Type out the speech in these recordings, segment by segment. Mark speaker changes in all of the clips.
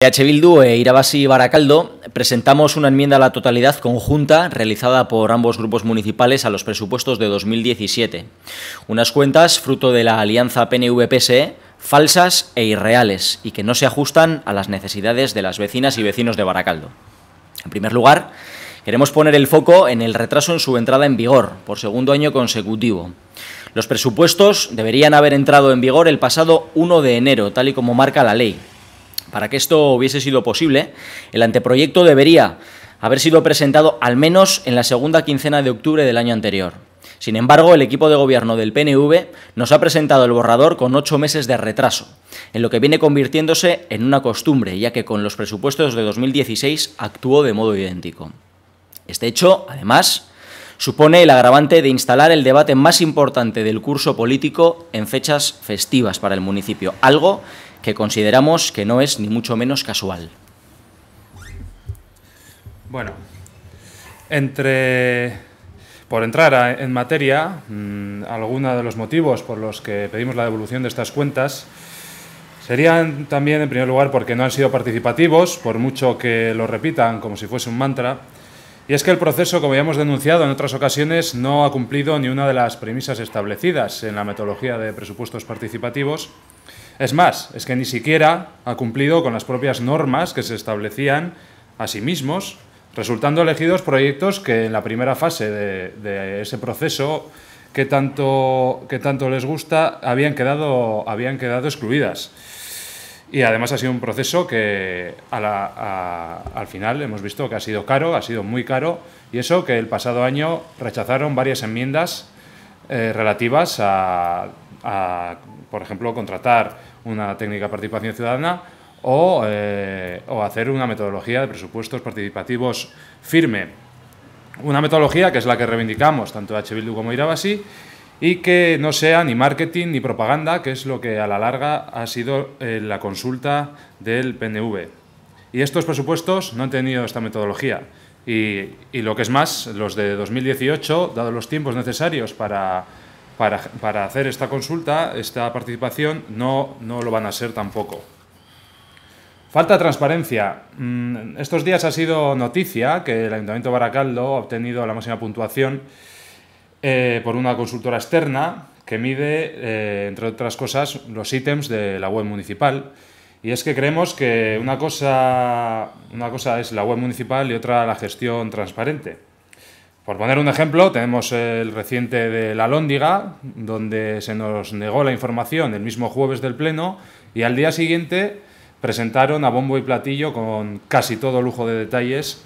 Speaker 1: EH Bildu e Irabasi Baracaldo presentamos una enmienda a la totalidad conjunta realizada por ambos grupos municipales a los presupuestos de 2017. Unas cuentas fruto de la alianza pnv e, falsas e irreales y que no se ajustan a las necesidades de las vecinas y vecinos de Baracaldo. En primer lugar, queremos poner el foco en el retraso en su entrada en vigor por segundo año consecutivo. Los presupuestos deberían haber entrado en vigor el pasado 1 de enero, tal y como marca la ley. Para que esto hubiese sido posible, el anteproyecto debería haber sido presentado al menos en la segunda quincena de octubre del año anterior. Sin embargo, el equipo de gobierno del PNV nos ha presentado el borrador con ocho meses de retraso, en lo que viene convirtiéndose en una costumbre, ya que con los presupuestos de 2016 actuó de modo idéntico. Este hecho, además, supone el agravante de instalar el debate más importante del curso político en fechas festivas para el municipio, algo que que consideramos que no es ni mucho menos casual.
Speaker 2: Bueno, entre por entrar en materia, mm, algunos de los motivos por los que pedimos la devolución de estas cuentas serían también, en primer lugar, porque no han sido participativos, por mucho que lo repitan como si fuese un mantra. Y es que el proceso, como ya hemos denunciado en otras ocasiones, no ha cumplido ni una de las premisas establecidas en la metodología de presupuestos participativos es más, es que ni siquiera ha cumplido con las propias normas que se establecían a sí mismos, resultando elegidos proyectos que en la primera fase de, ese proceso que tanto, que tanto les gusta habían quedado, habían quedado excluidas. Y además ha sido un proceso que al final hemos visto que ha sido caro, ha sido muy caro, y eso que el pasado año rechazaron varias enmiendas eh, relativas a por ejemplo, contratar una técnica de participación ciudadana eh, o, hacer una metodología de presupuestos participativos firme. Una metodología que es la que reivindicamos tanto H. Bildu como Irabasi y que no sea ni marketing ni propaganda, que es lo que a la larga ha sido eh, la consulta del PNV. Y estos presupuestos no han tenido esta metodología. Y, y lo que es más, los de 2018, dado los tiempos necesarios para para, hacer esta consulta, esta participación, no, no lo van a ser tampoco. Falta transparencia. Mm, estos días ha sido noticia que el Ayuntamiento de Baracaldo ha obtenido la máxima puntuación eh, por una consultora externa que mide, eh, entre otras cosas, los ítems de la web municipal. Y es que creemos que una cosa, una cosa es la web municipal y otra la gestión transparente. Por poner un ejemplo, tenemos el reciente de la Lóndiga, donde se nos negó la información el mismo jueves del Pleno y al día siguiente presentaron a bombo y platillo con casi todo lujo de detalles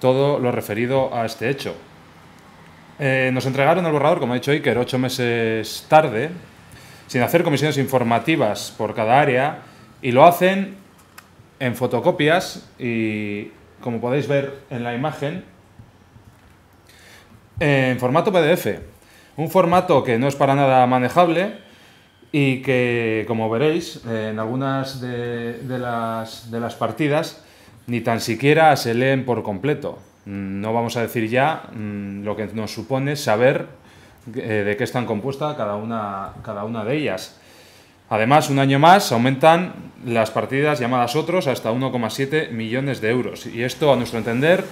Speaker 2: todo lo referido a este hecho. Eh, nos entregaron el borrador, como ha dicho Iker, ocho meses tarde, sin hacer comisiones informativas por cada área, y lo hacen en fotocopias y, como podéis ver en la imagen, en formato PDF. Un formato que no es para nada manejable y que, como veréis, en algunas de, las, partidas ni tan siquiera se leen por completo. No vamos a decir ya mm, lo que nos supone saber eh, de qué están compuestas cada una de ellas. Además, un año más aumentan las partidas llamadas otros hasta 1,7 millones de euros. Y esto, a nuestro entender,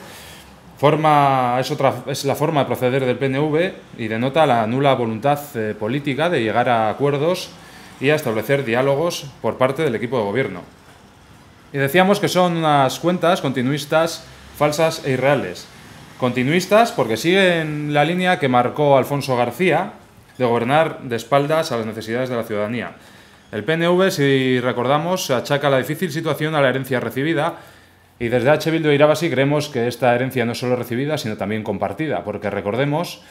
Speaker 2: es, la forma de proceder del PNV y denota la nula voluntad eh, política de llegar a acuerdos y a establecer diálogos por parte del equipo de gobierno. Y decíamos que son unas cuentas continuistas falsas e irreales. Continuistas porque siguen la línea que marcó Alfonso García de gobernar de espaldas a las necesidades de la ciudadanía. El PNV, si recordamos, achaca la difícil situación a la herencia recibida y desde H. Bildu e Irabasi creemos que esta herencia no solo recibida, sino también compartida, porque recordemos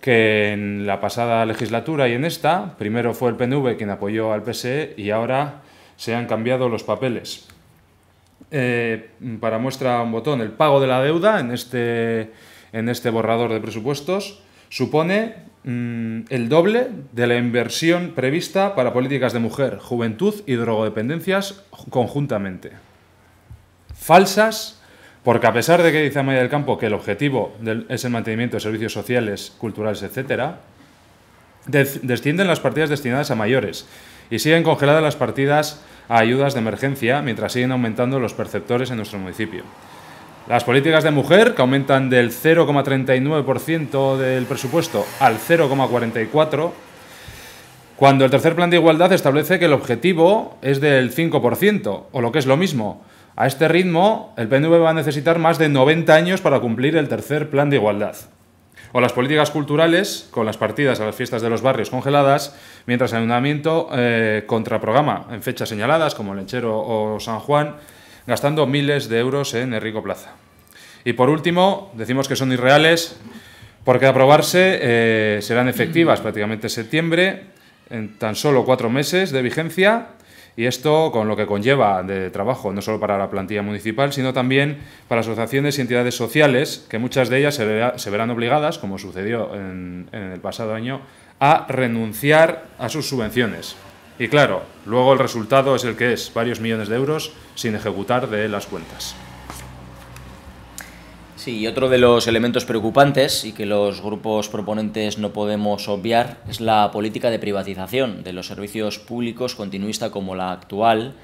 Speaker 2: que en la pasada legislatura y en esta, primero fue el PNV quien apoyó al PSE y ahora se han cambiado los papeles. Eh, para muestra un botón, el pago de la deuda en este, este borrador de presupuestos supone mm, el doble de la inversión prevista para políticas de mujer, juventud y drogodependencias conjuntamente falsas, porque a pesar de que dice Amaya del Campo que el objetivo es el mantenimiento de servicios sociales, culturales, etc., descienden las partidas destinadas a mayores y siguen congeladas las partidas a ayudas de emergencia mientras siguen aumentando los perceptores en nuestro municipio. Las políticas de mujer, que aumentan del 0,39% del presupuesto al 0,44%, cuando el tercer plan de igualdad establece que el objetivo es del 5%, o lo que es lo mismo, a este ritmo, el PNV va a necesitar más de 90 años para cumplir el tercer plan de igualdad. O las políticas culturales, con las partidas a las fiestas de los barrios congeladas, mientras el ayuntamiento eh, contraprograma en fechas señaladas, como Lechero o San Juan, gastando miles de euros en Enrico Plaza. Y por último, decimos que son irreales porque aprobarse eh, serán efectivas prácticamente en septiembre, en tan solo cuatro meses de vigencia, y esto con lo que conlleva de trabajo, no solo para la plantilla municipal, sino también para asociaciones y entidades sociales, que muchas de ellas se, verán obligadas, como sucedió en, el pasado año, a renunciar a sus subvenciones. Y claro, luego el resultado es el que es, varios millones de euros sin ejecutar de las cuentas. Sí, y otro de los elementos preocupantes y
Speaker 1: que los grupos proponentes no podemos obviar es la política de privatización de los servicios públicos continuista como la actual,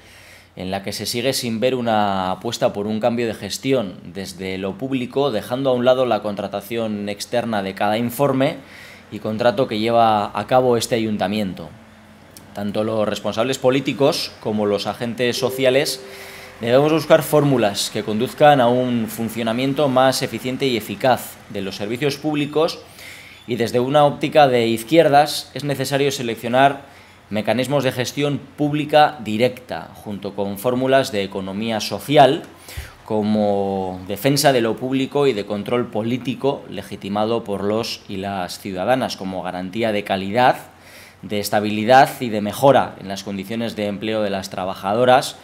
Speaker 1: en la que se sigue sin ver una apuesta por un cambio de gestión desde lo público, dejando a un lado la contratación externa de cada informe y contrato que lleva a cabo este ayuntamiento. Tanto los responsables políticos como los agentes sociales Debemos eh, buscar fórmulas que conduzcan a un funcionamiento más eficiente y eficaz de los servicios públicos y desde una óptica de izquierdas es necesario seleccionar mecanismos de gestión pública directa, junto con fórmulas de economía social, como defensa de lo público y de control político legitimado por los y las ciudadanas, como garantía de calidad, de estabilidad y de mejora en las condiciones de empleo de las trabajadoras,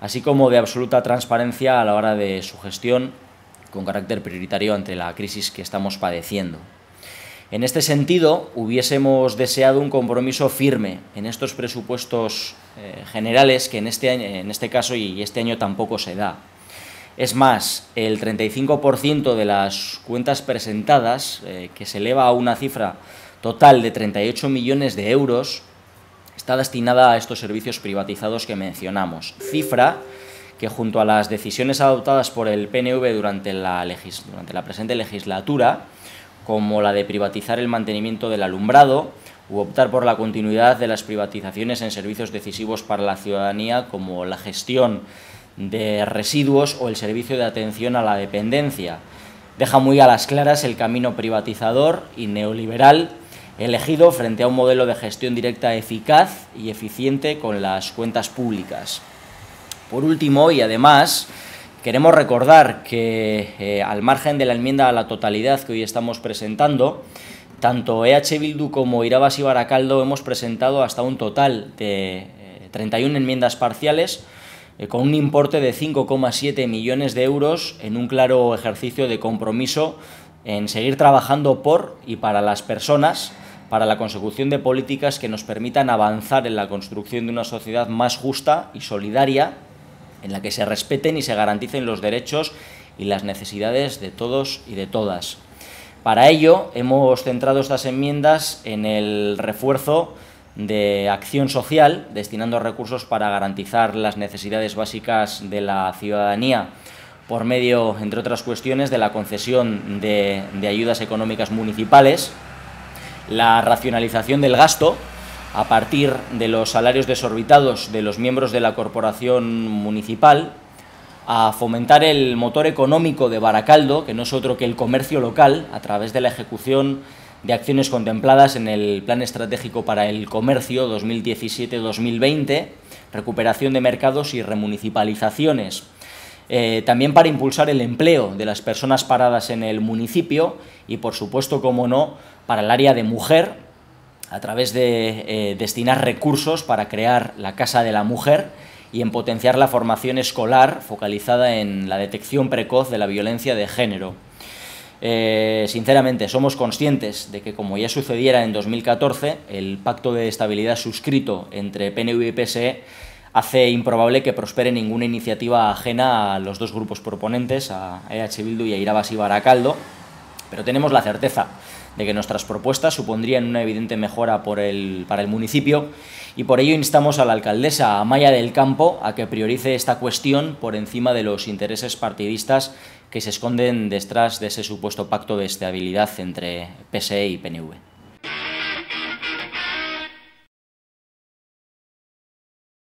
Speaker 1: así como de absoluta transparencia a la hora de su gestión con carácter prioritario ante la crisis que estamos padeciendo. En este sentido, hubiésemos deseado un compromiso firme en estos presupuestos eh, generales que en este, en este caso y este año tampoco se da. Es más, el 35% de las cuentas presentadas, eh, que se eleva a una cifra total de 38 millones de euros, está destinada a estos servicios privatizados que mencionamos, cifra que junto a las decisiones adoptadas por el PNV durante la, presente legislatura, como la de privatizar el mantenimiento del alumbrado, u optar por la continuidad de las privatizaciones en servicios decisivos para la ciudadanía como la gestión de residuos o el servicio de atención a la dependencia. Deja muy a las claras el camino privatizador y neoliberal elegido frente a un modelo de gestión directa eficaz y eficiente con las cuentas públicas. Por último, y además, queremos recordar que eh, al margen de la enmienda a la totalidad que hoy estamos presentando, tanto EH Bildu como Irabas y Baracaldo hemos presentado hasta un total de 31 eh, enmiendas parciales eh, con un importe de 5,7 millones de euros en un claro ejercicio de compromiso en seguir trabajando por y para las personas para la consecución de políticas que nos permitan avanzar en la construcción de una sociedad más justa y solidaria, en la que se respeten y se garanticen los derechos y las necesidades de todos y de todas. Para ello hemos centrado estas enmiendas en el refuerzo de acción social, destinando recursos para garantizar las necesidades básicas de la ciudadanía por medio, entre otras cuestiones, de la concesión de, ayudas económicas municipales, la racionalización del gasto a partir de los salarios desorbitados de los miembros de la corporación municipal, a fomentar el motor económico de Baracaldo, que no es otro que el comercio local, a través de la ejecución de acciones contempladas en el Plan Estratégico para el Comercio 2017-2020, recuperación de mercados y remunicipalizaciones. Eh, también para impulsar el empleo de las personas paradas en el municipio y, por supuesto, como no, para el área de mujer, a través de eh, destinar recursos para crear la Casa de la Mujer y en potenciar la formación escolar focalizada en la detección precoz de la violencia de género. Eh, sinceramente, somos conscientes de que, como ya sucediera en 2014, el pacto de estabilidad suscrito entre PNV y PSE hace improbable que prospere ninguna iniciativa ajena a los dos grupos proponentes, a EH Bildu y a Irabas y Baracaldo, pero tenemos la certeza de que nuestras propuestas supondrían una evidente mejora para el municipio y por ello instamos a la alcaldesa Amaya del Campo a que priorice esta cuestión por encima de los intereses partidistas que se esconden detrás de ese supuesto pacto de estabilidad
Speaker 2: entre PSE y PNV.